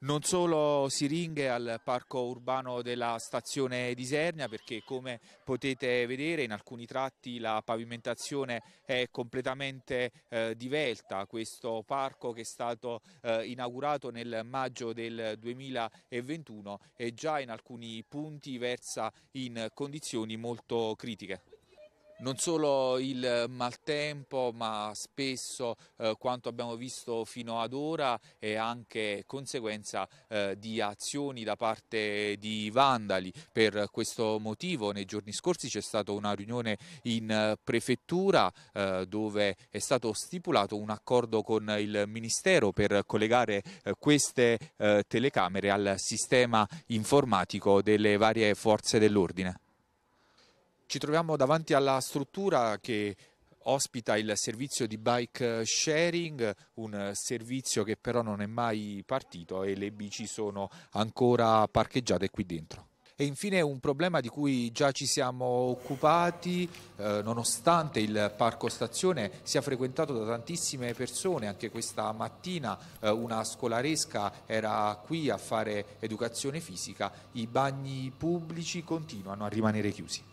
Non solo siringhe al parco urbano della stazione di Sernia perché come potete vedere in alcuni tratti la pavimentazione è completamente eh, divelta. Questo parco che è stato eh, inaugurato nel maggio del 2021 è già in alcuni punti versa in condizioni molto critiche non solo il maltempo ma spesso eh, quanto abbiamo visto fino ad ora è anche conseguenza eh, di azioni da parte di vandali per questo motivo nei giorni scorsi c'è stata una riunione in eh, prefettura eh, dove è stato stipulato un accordo con il ministero per collegare eh, queste eh, telecamere al sistema informatico delle varie forze dell'ordine ci troviamo davanti alla struttura che ospita il servizio di bike sharing, un servizio che però non è mai partito e le bici sono ancora parcheggiate qui dentro. E infine un problema di cui già ci siamo occupati, eh, nonostante il parco stazione sia frequentato da tantissime persone, anche questa mattina eh, una scolaresca era qui a fare educazione fisica, i bagni pubblici continuano a rimanere chiusi.